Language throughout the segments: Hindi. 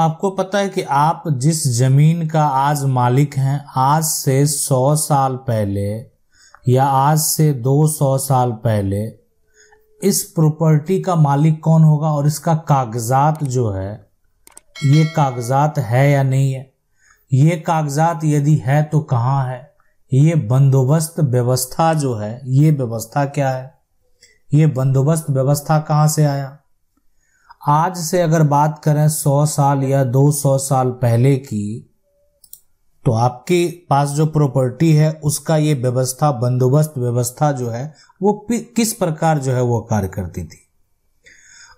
आपको पता है कि आप जिस जमीन का आज मालिक हैं आज से सौ साल पहले या आज से दो सौ साल पहले इस प्रॉपर्टी का मालिक कौन होगा और इसका कागजात जो है ये कागजात है या नहीं है ये कागजात यदि है तो कहाँ है ये बंदोबस्त व्यवस्था जो है ये व्यवस्था क्या है ये बंदोबस्त व्यवस्था कहाँ से आया आज से अगर बात करें सौ साल या दो सौ साल पहले की तो आपके पास जो प्रॉपर्टी है उसका ये व्यवस्था बंदोबस्त व्यवस्था जो है वो किस प्रकार जो है वो कार्य करती थी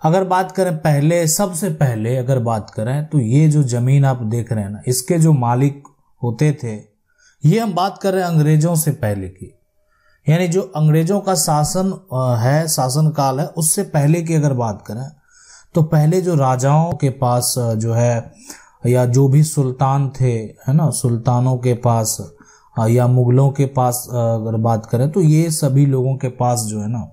अगर बात करें पहले सबसे पहले अगर बात करें तो ये जो जमीन आप देख रहे हैं ना इसके जो मालिक होते थे ये हम बात कर रहे हैं अंग्रेजों से पहले की यानी जो अंग्रेजों का शासन है शासन काल है उससे पहले की अगर बात करें तो पहले जो राजाओं के पास जो है या जो भी सुल्तान थे है ना सुल्तानों के पास या मुगलों के पास अगर बात करें तो ये सभी लोगों के पास जो है ना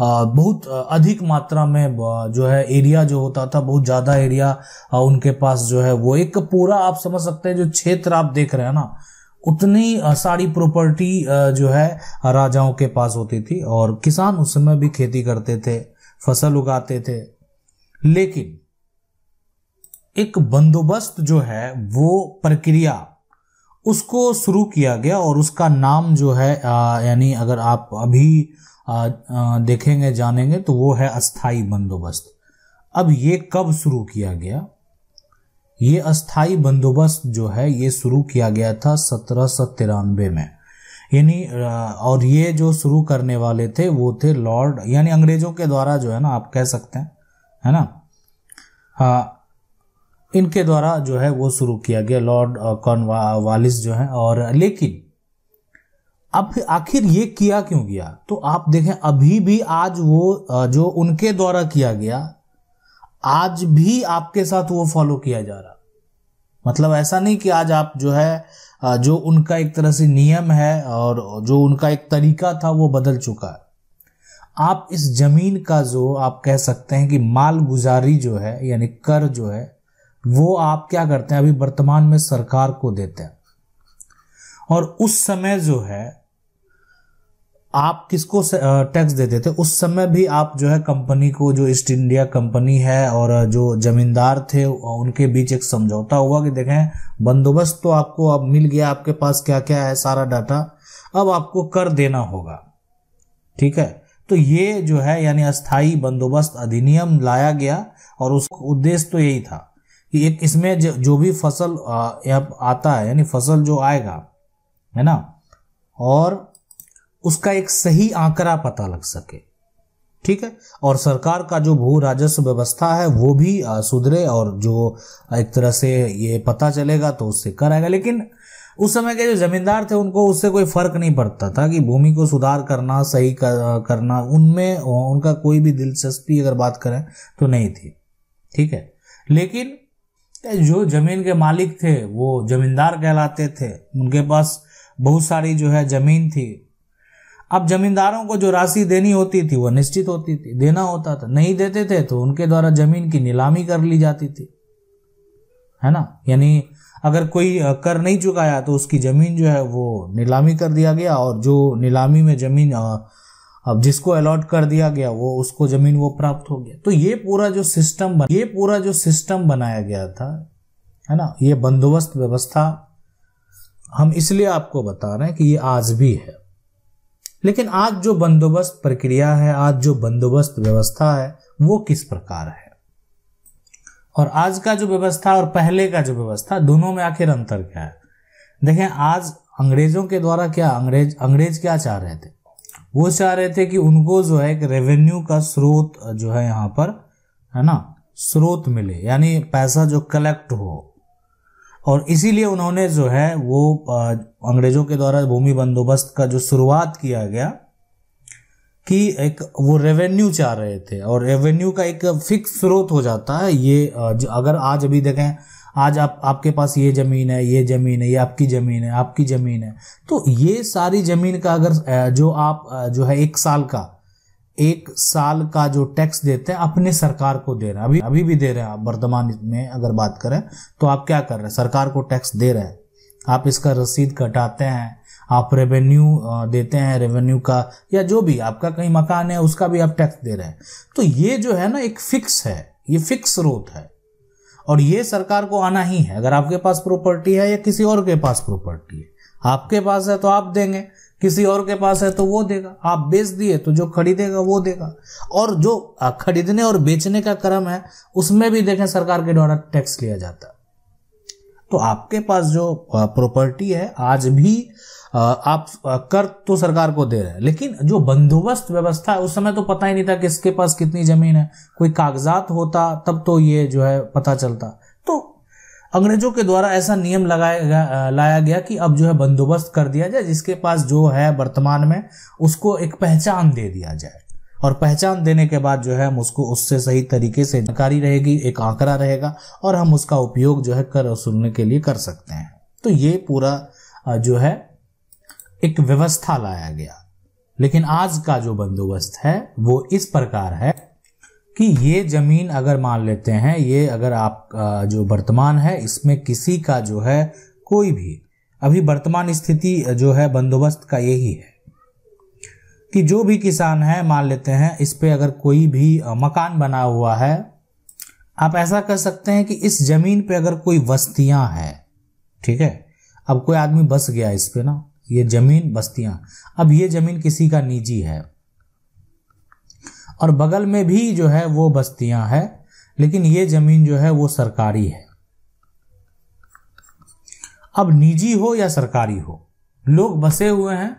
बहुत अधिक मात्रा में जो है एरिया जो होता था बहुत ज़्यादा एरिया उनके पास जो है वो एक पूरा आप समझ सकते हैं जो क्षेत्र आप देख रहे हैं ना उतनी सारी प्रॉपर्टी जो है राजाओं के पास होती थी और किसान उस समय भी खेती करते थे फसल उगाते थे लेकिन एक बंदोबस्त जो है वो प्रक्रिया उसको शुरू किया गया और उसका नाम जो है यानी अगर आप अभी आ, आ, देखेंगे जानेंगे तो वो है अस्थाई बंदोबस्त अब ये कब शुरू किया गया ये अस्थाई बंदोबस्त जो है ये शुरू किया गया था सत्रह सौ तिरानवे में यानी और ये जो शुरू करने वाले थे वो थे लॉर्ड यानी अंग्रेजों के द्वारा जो है ना आप कह सकते हैं है ना हाँ इनके द्वारा जो है वो शुरू किया गया लॉर्ड कॉर्नवालिस जो है और लेकिन अब आखिर ये किया क्यों गया तो आप देखें अभी भी आज वो जो उनके द्वारा किया गया आज भी आपके साथ वो फॉलो किया जा रहा मतलब ऐसा नहीं कि आज आप जो है जो उनका एक तरह से नियम है और जो उनका एक तरीका था वो बदल चुका है आप इस जमीन का जो आप कह सकते हैं कि माल गुजारी जो है यानी कर जो है वो आप क्या करते हैं अभी वर्तमान में सरकार को देते हैं और उस समय जो है आप किसको टैक्स देते थे उस समय भी आप जो है कंपनी को जो ईस्ट इंडिया कंपनी है और जो जमींदार थे उनके बीच एक समझौता हुआ कि देखें बंदोबस्त तो आपको अब मिल गया आपके पास क्या क्या है सारा डाटा अब आपको कर देना होगा ठीक है तो ये जो है यानी अस्थाई बंदोबस्त अधिनियम लाया गया और उसका उद्देश्य तो यही था कि एक इसमें जो भी फसल आता है यानी फसल जो आएगा है ना और उसका एक सही आंकड़ा पता लग सके ठीक है और सरकार का जो भू राजस्व व्यवस्था है वो भी सुधरे और जो एक तरह से ये पता चलेगा तो उससे कर आएगा लेकिन उस समय के जो जमींदार थे उनको उससे कोई फर्क नहीं पड़ता था कि भूमि को सुधार करना सही कर, करना उनमें उनका कोई भी दिलचस्पी अगर बात करें तो नहीं थी ठीक है लेकिन जो जमीन के मालिक थे वो जमींदार कहलाते थे उनके पास बहुत सारी जो है जमीन थी अब जमींदारों को जो राशि देनी होती थी वो निश्चित होती थी देना होता था नहीं देते थे तो उनके द्वारा जमीन की नीलामी कर ली जाती थी है ना यानी अगर कोई कर नहीं चुकाया तो उसकी ज़मीन जो है वो नीलामी कर दिया गया और जो नीलामी में ज़मीन अब जिसको अलॉट कर दिया गया वो उसको ज़मीन वो प्राप्त हो गया तो ये पूरा जो सिस्टम बन ये पूरा जो सिस्टम बनाया गया था है ना ये बंदोबस्त व्यवस्था हम इसलिए आपको बता रहे हैं कि ये आज भी है लेकिन आज जो बंदोबस्त प्रक्रिया है आज जो बंदोबस्त व्यवस्था है वो किस प्रकार है और आज का जो व्यवस्था और पहले का जो व्यवस्था दोनों में आखिर अंतर क्या है देखें आज अंग्रेजों के द्वारा क्या अंग्रेज अंग्रेज क्या चाह रहे थे वो चाह रहे थे कि उनको जो है एक रेवेन्यू का स्रोत जो है यहाँ पर है ना स्रोत मिले यानी पैसा जो कलेक्ट हो और इसीलिए उन्होंने जो है वो अंग्रेजों के द्वारा भूमि बंदोबस्त का जो शुरुआत किया गया कि एक वो रेवेन्यू चाह रहे थे और रेवेन्यू का एक फिक्स स्रोत हो जाता है ये अगर आज अभी देखें आज आप आपके पास ये ज़मीन है ये ज़मीन है ये आपकी ज़मीन है आपकी ज़मीन है तो ये सारी ज़मीन का अगर जो आप जो है एक साल का एक साल का जो टैक्स देते हैं अपने सरकार को दे रहे हैं अभी अभी भी दे रहे हैं आप वर्तमान में अगर बात करें तो आप क्या कर रहे हैं सरकार को टैक्स दे रहे हैं आप इसका रसीद कटाते हैं आप रेवेन्यू देते हैं रेवेन्यू का या जो भी आपका कहीं मकान है उसका भी आप टैक्स दे रहे हैं तो ये जो है ना एक फिक्स है ये फिक्स स्रोत है और ये सरकार को आना ही है अगर आपके पास प्रॉपर्टी है या किसी और के पास प्रॉपर्टी है आपके पास है तो आप देंगे किसी और के पास है तो वो देगा आप बेच दिए तो जो खरीदेगा वो देगा और जो खरीदने और बेचने का क्रम है उसमें भी देखें सरकार के द्वारा टैक्स लिया जाता तो आपके पास जो प्रॉपर्टी है आज भी आप कर तो सरकार को दे रहे हैं लेकिन जो बंदोबस्त व्यवस्था है उस समय तो पता ही नहीं था किसके पास कितनी जमीन है कोई कागजात होता तब तो ये जो है पता चलता तो अंग्रेजों के द्वारा ऐसा नियम लगाया लाया गया कि अब जो है बंदोबस्त कर दिया जाए जिसके पास जो है वर्तमान में उसको एक पहचान दे दिया जाए और पहचान देने के बाद जो है हम उसको उससे सही तरीके से जानकारी रहेगी एक आंकड़ा रहेगा और हम उसका उपयोग जो है कर वसूलने के लिए कर सकते हैं तो ये पूरा जो है एक व्यवस्था लाया गया लेकिन आज का जो बंदोबस्त है वो इस प्रकार है कि ये जमीन अगर मान लेते हैं ये अगर आप जो वर्तमान है इसमें किसी का जो है कोई भी अभी वर्तमान स्थिति जो है बंदोबस्त का यही है कि जो भी किसान है मान लेते हैं इस पे अगर कोई भी मकान बना हुआ है आप ऐसा कर सकते हैं कि इस जमीन पे अगर कोई बस्तियां हैं ठीक है अब कोई आदमी बस गया इस पे ना ये जमीन बस्तियां अब ये जमीन किसी का निजी है और बगल में भी जो है वो बस्तियां है लेकिन ये जमीन जो है वो सरकारी है अब निजी हो या सरकारी हो लोग बसे हुए हैं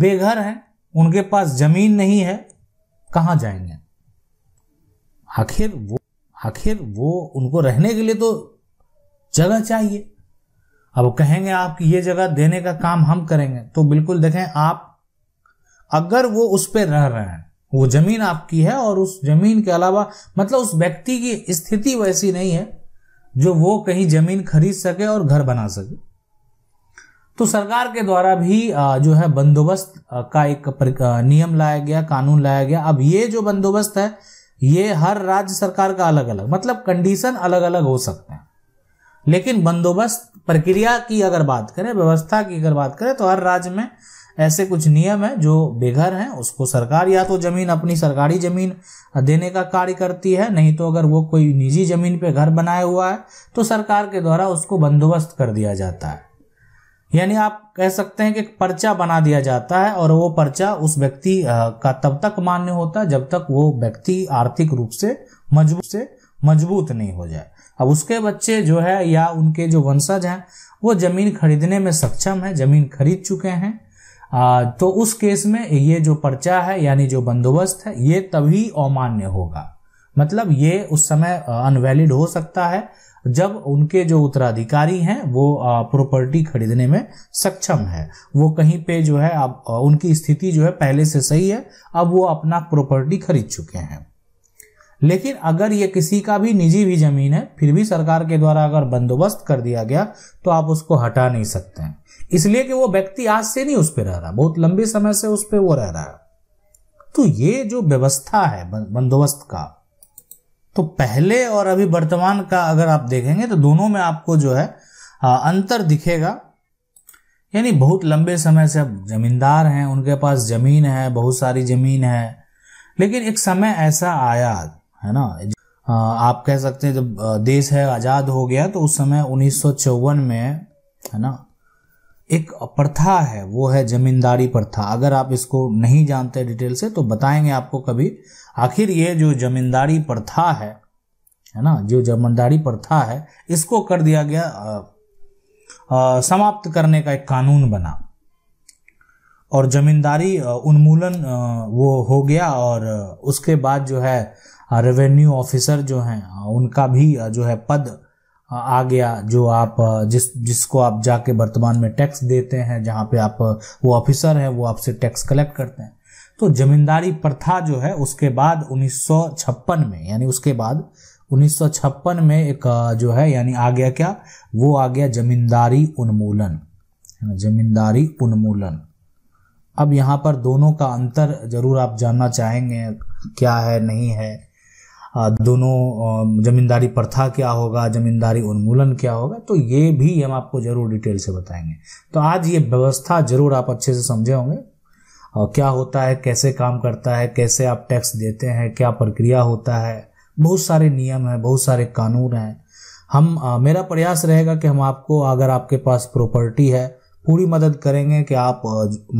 बेघर हैं उनके पास जमीन नहीं है कहां जाएंगे आखिर वो आखिर वो उनको रहने के लिए तो जगह चाहिए अब कहेंगे आप कि ये जगह देने का काम हम करेंगे तो बिल्कुल देखें आप अगर वो उस पर रह रहे हैं वो जमीन आपकी है और उस जमीन के अलावा मतलब उस व्यक्ति की स्थिति वैसी नहीं है जो वो कहीं जमीन खरीद सके और घर बना सके तो सरकार के द्वारा भी जो है बंदोबस्त का एक नियम लाया गया कानून लाया गया अब ये जो बंदोबस्त है ये हर राज्य सरकार का अलग अलग मतलब कंडीशन अलग अलग हो सकते हैं लेकिन बंदोबस्त प्रक्रिया की अगर बात करें व्यवस्था की अगर बात करें तो हर राज्य में ऐसे कुछ नियम है जो बेघर हैं उसको सरकार या तो जमीन अपनी सरकारी जमीन देने का कार्य करती है नहीं तो अगर वो कोई निजी जमीन पे घर बनाया हुआ है तो सरकार के द्वारा उसको बंदोबस्त कर दिया जाता है यानी आप कह सकते हैं कि पर्चा बना दिया जाता है और वो पर्चा उस व्यक्ति का तब तक मान्य होता है जब तक वो व्यक्ति आर्थिक रूप से मजबूत से मजबूत नहीं हो जाए अब उसके बच्चे जो है या उनके जो वंशज हैं वो ज़मीन खरीदने में सक्षम है ज़मीन खरीद चुके हैं आ, तो उस केस में ये जो पर्चा है यानी जो बंदोबस्त है ये तभी अमान्य होगा मतलब ये उस समय अनवैलिड हो सकता है जब उनके जो उत्तराधिकारी हैं वो प्रॉपर्टी खरीदने में सक्षम है वो कहीं पे जो है अब उनकी स्थिति जो है पहले से सही है अब वो अपना प्रॉपर्टी खरीद चुके हैं लेकिन अगर ये किसी का भी निजी भी जमीन है फिर भी सरकार के द्वारा अगर बंदोबस्त कर दिया गया तो आप उसको हटा नहीं सकते हैं इसलिए कि वो व्यक्ति आज से नहीं उस पर रह रहा बहुत लंबे समय से उस पर वो रह रहा है तो ये जो व्यवस्था है बंदोबस्त का तो पहले और अभी वर्तमान का अगर आप देखेंगे तो दोनों में आपको जो है आ, अंतर दिखेगा यानी बहुत लंबे समय से जमींदार हैं उनके पास जमीन है बहुत सारी जमीन है लेकिन एक समय ऐसा आया है ना आप कह सकते हैं जब देश है आज़ाद हो गया तो उस समय उन्नीस में है ना एक प्रथा है वो है जमींदारी प्रथा अगर आप इसको नहीं जानते डिटेल से तो बताएंगे आपको कभी आखिर ये जो जमींदारी प्रथा है है ना जो जमींदारी प्रथा है इसको कर दिया गया आ, आ, समाप्त करने का एक कानून बना और जमींदारी उन्मूलन वो हो गया और उसके बाद जो है रेवेन्यू ऑफिसर जो हैं उनका भी जो है पद आ गया जो आप जिस जिसको आप जाके वर्तमान में टैक्स देते हैं जहाँ पे आप वो ऑफिसर हैं वो आपसे टैक्स कलेक्ट करते हैं तो जमींदारी प्रथा जो है उसके बाद 1956 में यानी उसके बाद 1956 में एक जो है यानी आ गया क्या वो आ गया जमींदारी उन्मूलन जमींदारी उन्मूलन अब यहाँ पर दोनों का अंतर जरूर आप जानना चाहेंगे क्या है नहीं है दोनों जमींदारी प्रथा क्या होगा जमींदारी उन्मूलन क्या होगा तो ये भी हम आपको ज़रूर डिटेल से बताएंगे तो आज ये व्यवस्था ज़रूर आप अच्छे से समझे होंगे और क्या होता है कैसे काम करता है कैसे आप टैक्स देते हैं क्या प्रक्रिया होता है बहुत सारे नियम हैं बहुत सारे कानून हैं हम आ, मेरा प्रयास रहेगा कि हम आपको अगर आपके पास प्रॉपर्टी है पूरी मदद करेंगे कि आप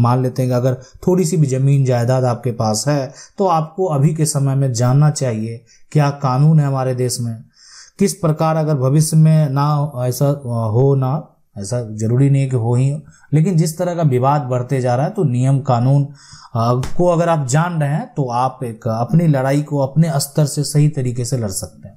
मान लेते हैं कि अगर थोड़ी सी भी ज़मीन जायदाद आपके पास है तो आपको अभी के समय में जानना चाहिए क्या कानून है हमारे देश में किस प्रकार अगर भविष्य में ना ऐसा हो ना ऐसा जरूरी नहीं है कि हो ही लेकिन जिस तरह का विवाद बढ़ते जा रहा है तो नियम कानून को अगर आप जान रहे हैं तो आप एक अपनी लड़ाई को अपने स्तर से सही तरीके से लड़ सकते हैं